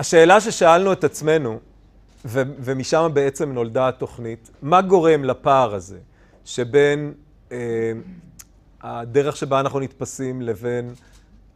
השאלה ששאלנו את עצמנו, ו- ומשם בעצם נולדה התוכנית, מה גורם לפער הזה שבין אה, הדרך שבה אנחנו נתפסים לבין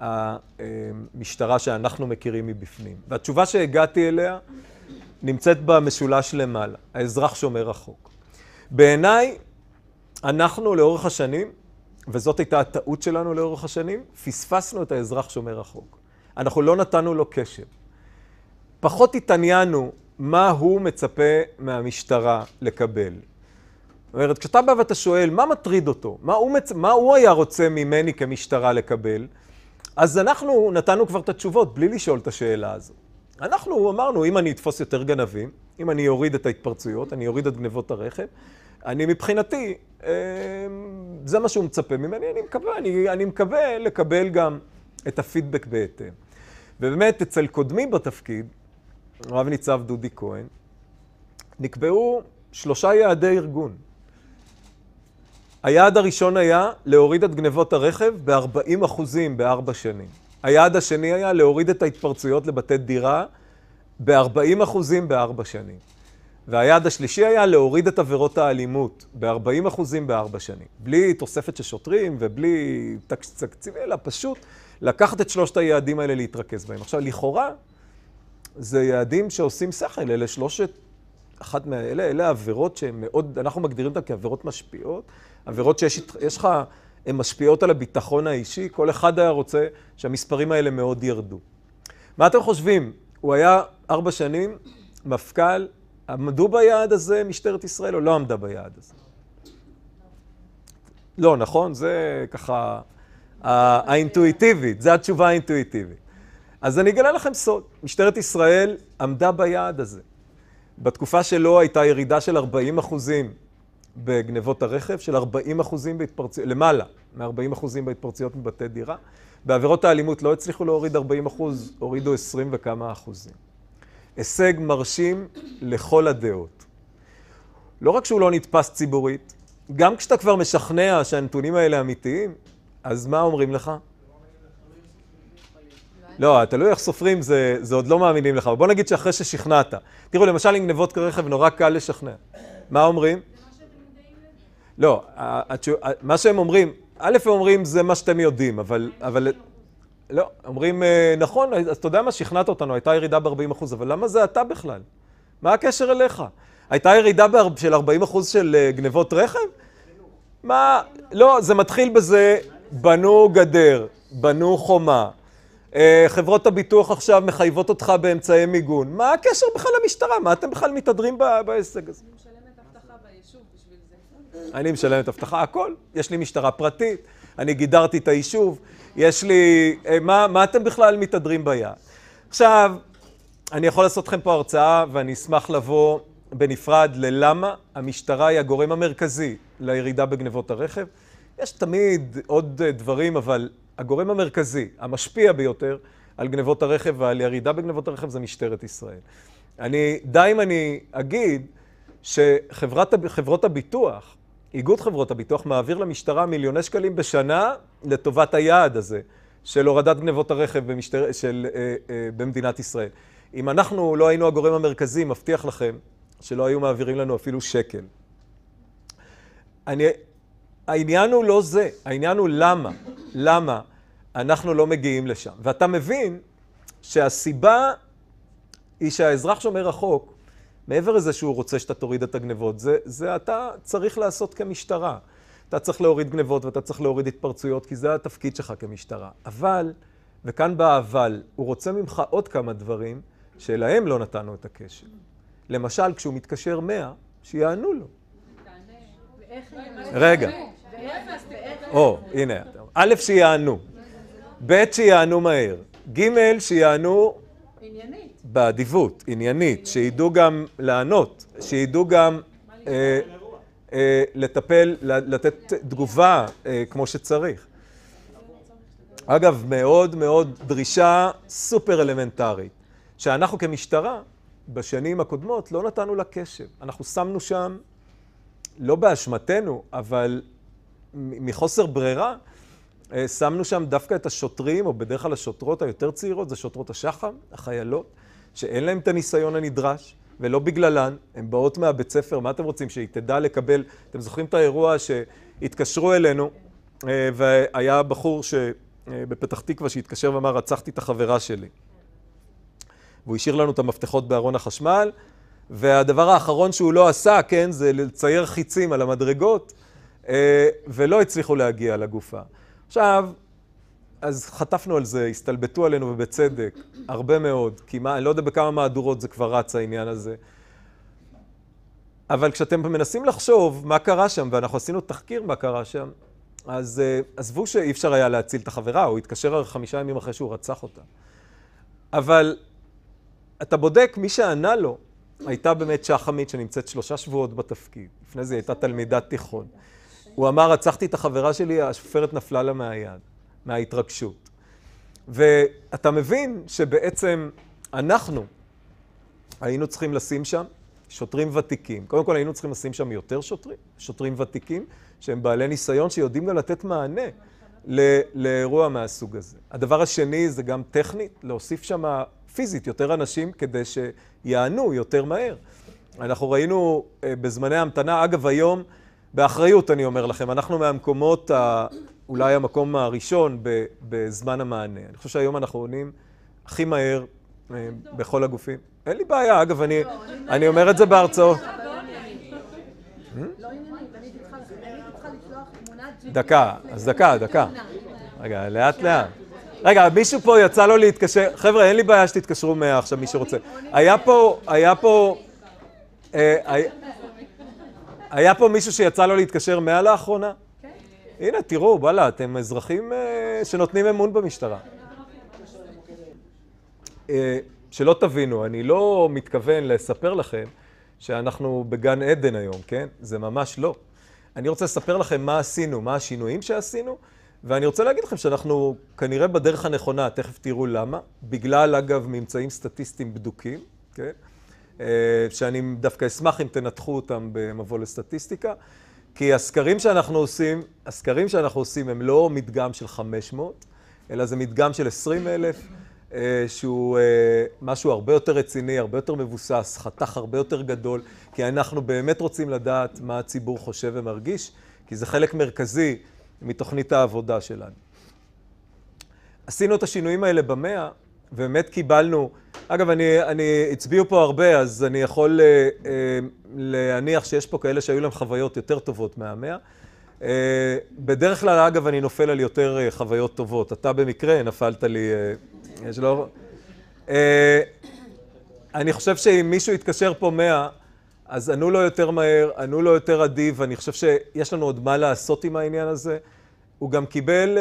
המשטרה שאנחנו מכירים מבפנים? והתשובה שהגעתי אליה נמצאת במשולש למעלה, האזרח שומר החוק. בעיניי, אנחנו לאורך השנים, וזאת הייתה הטעות שלנו לאורך השנים, פספסנו את האזרח שומר החוק. אנחנו לא נתנו לו קשב. פחות התעניינו מה הוא מצפה מהמשטרה לקבל. זאת אומרת, כשאתה בא ואתה שואל, מה מטריד אותו? מה הוא, מצ... מה הוא היה רוצה ממני כמשטרה לקבל? אז אנחנו נתנו כבר את התשובות בלי לשאול את השאלה הזו. אנחנו אמרנו, אם אני אתפוס יותר גנבים, אם אני אוריד את ההתפרצויות, אני אוריד את גנבות הרכב, אני מבחינתי, אה, זה מה שהוא מצפה ממני, אני מקווה, אני, אני מקווה לקבל גם את הפידבק בהתאם. ובאמת, אצל קודמי בתפקיד, רב ניצב דודי כהן, נקבעו שלושה יעדי ארגון. היעד הראשון היה להוריד את גנבות הרכב ב-40 אחוזים בארבע שנים. היעד השני היה להוריד את ההתפרצויות לבתי דירה ב-40 אחוזים בארבע שנים. והיעד השלישי היה להוריד את עבירות האלימות ב-40 אחוזים בארבע שנים. בלי תוספת של שוטרים ובלי תקציבי, אלא פשוט לקחת את שלושת היעדים האלה להתרכז בהם. עכשיו, לכאורה, זה יעדים שעושים שכל, אלה שלושת, אחת מאלה, אלה עבירות שהן מאוד, אנחנו מגדירים אותן כעבירות משפיעות, עבירות שיש לך, הן משפיעות על הביטחון האישי, כל אחד היה רוצה שהמספרים האלה מאוד ירדו. מה אתם חושבים? הוא היה ארבע שנים מפכ"ל, עמדו ביעד הזה משטרת ישראל או לא עמדה ביעד הזה? לא, נכון? זה ככה האינטואיטיבית, זה התשובה האינטואיטיבית. אז אני אגלה לכם סוד, משטרת ישראל עמדה ביעד הזה. בתקופה שלו הייתה ירידה של 40 אחוזים בגנבות הרכב, של 40 אחוזים בהתפרצויות, למעלה מ-40 אחוזים בהתפרצויות מבתי דירה. בעבירות האלימות לא הצליחו להוריד 40 אחוז, הורידו 20 וכמה אחוזים. הישג מרשים לכל הדעות. לא רק שהוא לא נתפס ציבורית, גם כשאתה כבר משכנע שהנתונים האלה אמיתיים, אז מה אומרים לך? לא, תלוי איך סופרים, זה, זה עוד לא מאמינים לך. בוא נגיד שאחרי ששכנעת. תראו, למשל עם גנבות כרכב נורא קל לשכנע. מה אומרים? לא, מה שהם אומרים, א' הם אומרים זה מה שאתם יודעים, אבל... אבל לא, אומרים, אה, נכון, אז אתה יודע מה, שכנעת אותנו, הייתה ירידה ב-40%, אחוז, אבל למה זה אתה בכלל? מה הקשר אליך? הייתה ירידה של 40% אחוז של אה, גנבות רכב? מה, לא, זה מתחיל בזה, בנו גדר, בנו חומה, אה, חברות הביטוח עכשיו מחייבות אותך באמצעי מיגון. מה הקשר בכלל למשטרה? מה אתם בכלל מתהדרים בהישג הזה? אני משלמת אבטחה, ביישוב בשביל זה. אני משלמת אבטחה, הכל. יש לי משטרה פרטית, אני גידרתי את היישוב, יש לי... אה, מה, מה אתם בכלל מתהדרים ביד? עכשיו, אני יכול לעשות לכם פה הרצאה, ואני אשמח לבוא בנפרד ללמה המשטרה היא הגורם המרכזי לירידה בגנבות הרכב. יש תמיד עוד אה, דברים, אבל הגורם המרכזי, המשפיע ביותר, על גנבות הרכב ועל ירידה בגנבות הרכב זה משטרת ישראל. אני, די אם אני אגיד שחברות הביטוח, איגוד חברות הביטוח מעביר למשטרה מיליוני שקלים בשנה לטובת היעד הזה של הורדת גנבות הרכב במשטר, של, אה, אה, במדינת ישראל. אם אנחנו לא היינו הגורם המרכזי, מבטיח לכם שלא היו מעבירים לנו אפילו שקל. אני, העניין הוא לא זה, העניין הוא למה. למה אנחנו לא מגיעים לשם. ואתה מבין שהסיבה היא שהאזרח שומר החוק, מעבר לזה שהוא רוצה שאתה תוריד את הגנבות, זה, זה אתה צריך לעשות כמשטרה. אתה צריך להוריד גנבות ואתה צריך להוריד התפרצויות, כי זה התפקיד שלך כמשטרה. אבל, וכאן בא אבל, הוא רוצה ממך עוד כמה דברים שלהם לא נתנו את הקשר. למשל, כשהוא מתקשר 100, שיענו לו. לא, רגע. או, הנה, א', שיענו, ב', שיענו מהר, ג', שיענו... עניינית. באדיבות, עניינית, שידעו גם לענות, שידעו גם אה, אה, לטפל, לתת תגובה אה, כמו שצריך. אגב, מאוד מאוד דרישה סופר אלמנטרית, שאנחנו כמשטרה, בשנים הקודמות, לא נתנו לה קשב. אנחנו שמנו שם, לא באשמתנו, אבל מחוסר ברירה, אה, שמנו שם דווקא את השוטרים, או בדרך כלל השוטרות היותר צעירות, זה שוטרות השח"ם, החיילות, שאין להן את הניסיון הנדרש, ולא בגללן, הן באות מהבית ספר, מה אתם רוצים, שהיא תדע לקבל... אתם זוכרים את האירוע שהתקשרו אלינו, אה, והיה בחור אה, בפתח תקווה שהתקשר ואמר, רצחתי את החברה שלי. והוא השאיר לנו את המפתחות בארון החשמל, והדבר האחרון שהוא לא עשה, כן, זה לצייר חיצים על המדרגות, ולא הצליחו להגיע לגופה. עכשיו, אז חטפנו על זה, הסתלבטו עלינו, ובצדק, הרבה מאוד, כי מה, אני לא יודע בכמה מהדורות זה כבר רץ העניין הזה. אבל כשאתם מנסים לחשוב מה קרה שם, ואנחנו עשינו תחקיר מה קרה שם, אז uh, עזבו שאי אפשר היה להציל את החברה, הוא התקשר חמישה ימים אחרי שהוא רצח אותה. אבל אתה בודק, מי שענה לו הייתה באמת שחמית שנמצאת שלושה שבועות בתפקיד. לפני זה היא הייתה תלמידת תיכון. הוא אמר, רצחתי את החברה שלי, השופרת נפלה לה מהיד, מההתרגשות. ואתה מבין שבעצם אנחנו היינו צריכים לשים שם שוטרים ותיקים. קודם כל היינו צריכים לשים שם יותר שוטרים, שוטרים ותיקים, שהם בעלי ניסיון שיודעים גם לתת מענה ל- לאירוע מהסוג הזה. הדבר השני זה גם טכנית, להוסיף שם פיזית יותר אנשים כדי שיענו יותר מהר. אנחנו ראינו אה, בזמני המתנה, אגב היום, באחריות אני אומר לכם, אנחנו מהמקומות, ה, אולי המקום הראשון ב, בזמן המענה. אני חושב שהיום אנחנו עונים הכי מהר אה, בכל הגופים. אין לי בעיה, אגב, אני, לא, אני לא אומר את זה בהרצאות. לא hmm? דקה, אז דקה, דקה. רגע, לאט לאט. רגע, מישהו פה יצא לו להתקשר, חבר'ה, אין לי בעיה שתתקשרו מעכשיו, מי שרוצה. היה פה, היה פה... היה פה מישהו שיצא לו להתקשר מאה לאחרונה? כן. הנה, תראו, וואלה, אתם אזרחים אה, שנותנים אמון במשטרה. אה, שלא תבינו, אני לא מתכוון לספר לכם שאנחנו בגן עדן היום, כן? זה ממש לא. אני רוצה לספר לכם מה עשינו, מה השינויים שעשינו, ואני רוצה להגיד לכם שאנחנו כנראה בדרך הנכונה, תכף תראו למה, בגלל אגב ממצאים סטטיסטיים בדוקים, כן? אה, שאני דווקא אשמח אם תנתחו אותם במבוא לסטטיסטיקה, כי הסקרים שאנחנו עושים, הסקרים שאנחנו עושים הם לא מדגם של 500, אלא זה מדגם של 20 אלף, אה, שהוא אה, משהו הרבה יותר רציני, הרבה יותר מבוסס, חתך הרבה יותר גדול, כי אנחנו באמת רוצים לדעת מה הציבור חושב ומרגיש, כי זה חלק מרכזי מתוכנית העבודה שלנו. עשינו את השינויים האלה במאה, באמת קיבלנו, אגב, אני, אני, הצביעו פה הרבה, אז אני יכול אה, אה, להניח שיש פה כאלה שהיו להם חוויות יותר טובות מהמאה. אה, בדרך כלל, אגב, אני נופל על יותר אה, חוויות טובות. אתה במקרה נפלת לי, אה, יש לו... אה, אני חושב שאם מישהו יתקשר פה מאה, אז ענו לו יותר מהר, ענו לו יותר אדיב, אני חושב שיש לנו עוד מה לעשות עם העניין הזה. הוא גם קיבל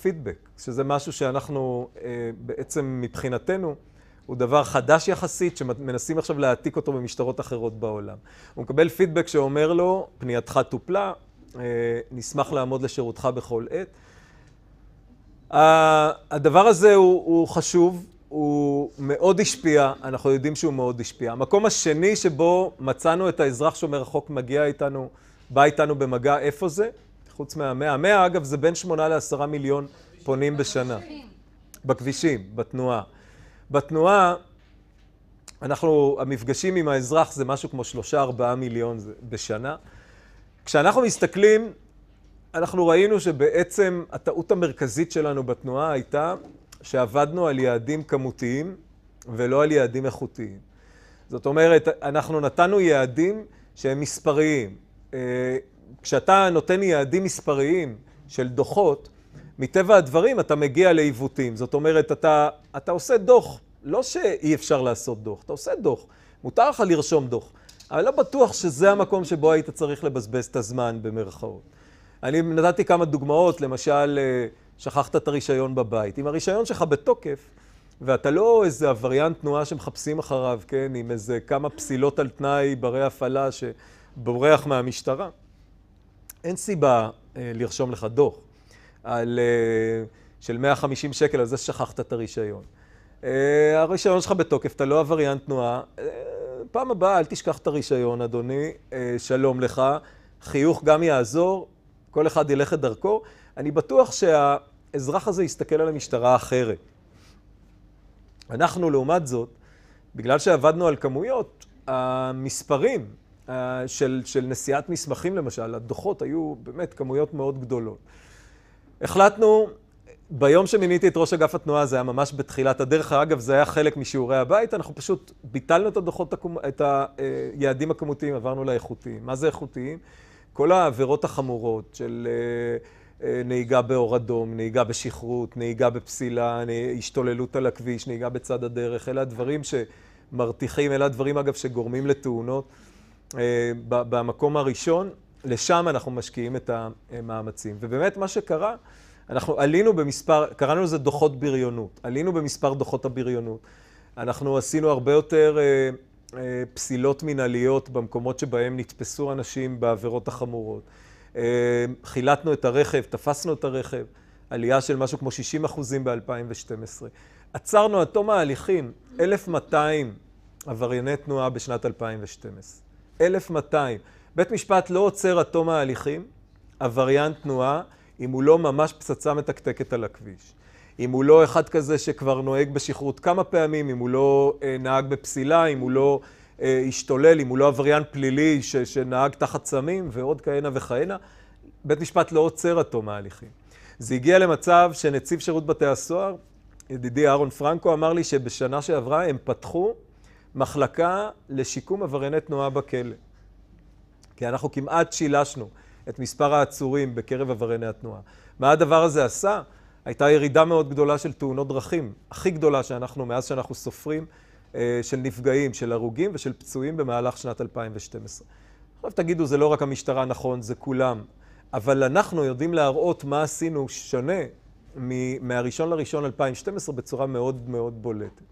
פידבק, אה, שזה משהו שאנחנו uh, בעצם מבחינתנו, הוא דבר חדש יחסית, שמנסים עכשיו להעתיק אותו במשטרות אחרות בעולם. הוא מקבל פידבק שאומר לו, פנייתך טופלה, uh, נשמח לעמוד לשירותך בכל עת. Uh, הדבר הזה הוא, הוא חשוב, הוא מאוד השפיע, אנחנו יודעים שהוא מאוד השפיע. המקום השני שבו מצאנו את האזרח שומר החוק מגיע איתנו, בא איתנו במגע, איפה זה? חוץ מהמאה. המאה, אגב, זה בין שמונה לעשרה מיליון פונים בשנה. בכבישים, בתנועה. בתנועה, אנחנו, המפגשים עם האזרח זה משהו כמו שלושה, ארבעה מיליון בשנה. כשאנחנו מסתכלים, אנחנו ראינו שבעצם הטעות המרכזית שלנו בתנועה הייתה שעבדנו על יעדים כמותיים ולא על יעדים איכותיים. זאת אומרת, אנחנו נתנו יעדים שהם מספריים. אה, כשאתה נותן יעדים מספריים של דוחות, מטבע הדברים אתה מגיע לעיוותים. זאת אומרת, אתה, אתה עושה דוח, לא שאי אפשר לעשות דוח, אתה עושה דוח. מותר לך לרשום דוח, אבל לא בטוח שזה המקום שבו היית צריך לבזבז את הזמן במרכאות. אני נתתי כמה דוגמאות, למשל, אה, שכחת את הרישיון בבית. אם הרישיון שלך בתוקף, ואתה לא איזה עבריין תנועה שמחפשים אחריו, כן, עם איזה כמה פסילות על תנאי ברי הפעלה שבורח מהמשטרה, אין סיבה אה, לרשום לך דוח על, אה, של 150 שקל על זה ששכחת את הרישיון. אה, הרישיון שלך בתוקף, אתה לא עבריין תנועה. אה, פעם הבאה אל תשכח את הרישיון, אדוני, אה, שלום לך. חיוך גם יעזור, כל אחד ילך את דרכו. אני בטוח שהאזרח הזה יסתכל על המשטרה אחרת. אנחנו, לעומת זאת, בגלל שעבדנו על כמויות, המספרים אה, של, של נשיאת מסמכים למשל, הדוחות היו באמת כמויות מאוד גדולות. החלטנו, ביום שמיניתי את ראש אגף התנועה, זה היה ממש בתחילת הדרך, אגב, זה היה חלק משיעורי הבית, אנחנו פשוט ביטלנו את הדוחות, את היעדים אה, הכמותיים, עברנו לאיכותיים. מה זה איכותיים? כל העבירות החמורות של אה, נהיגה באור אדום, נהיגה בשכרות, נהיגה בפסילה, השתוללות על הכביש, נהיגה בצד הדרך, אלה הדברים שמרתיחים, אלה הדברים אגב שגורמים לתאונות. אה, במקום הראשון, לשם אנחנו משקיעים את המאמצים. ובאמת מה שקרה, אנחנו עלינו במספר, קראנו לזה דוחות בריונות, עלינו במספר דוחות הבריונות. אנחנו עשינו הרבה יותר אה, אה, פסילות מנהליות במקומות שבהם נתפסו אנשים בעבירות החמורות. אה, חילטנו את הרכב, תפסנו את הרכב, עלייה של משהו כמו 60 אחוזים ב-2012. עצרנו עד תום ההליכים 1,200 עברייני תנועה בשנת 2012. 1,200. בית משפט לא עוצר עד תום ההליכים, עבריין תנועה, אם הוא לא ממש פצצה מתקתקת על הכביש. אם הוא לא אחד כזה שכבר נוהג בשכרות כמה פעמים, אם הוא לא אה, נהג בפסילה, אם הוא לא אה, השתולל, אם הוא לא עבריין פלילי ש, שנהג תחת סמים ועוד כהנה וכהנה, בית משפט לא עוצר עד תום ההליכים. זה הגיע למצב שנציב שירות בתי הסוהר, ידידי אהרון פרנקו, אמר לי שבשנה שעברה הם פתחו מחלקה לשיקום עברייני תנועה בכלא. כי אנחנו כמעט שילשנו את מספר העצורים בקרב עברייני התנועה. מה הדבר הזה עשה? הייתה ירידה מאוד גדולה של תאונות דרכים, הכי גדולה שאנחנו, מאז שאנחנו סופרים, אה, של נפגעים, של הרוגים ושל פצועים במהלך שנת 2012. עכשיו תגידו, זה לא רק המשטרה, נכון, זה כולם. אבל אנחנו יודעים להראות מה עשינו שונה מ- מהראשון לראשון 2012 בצורה מאוד מאוד בולטת.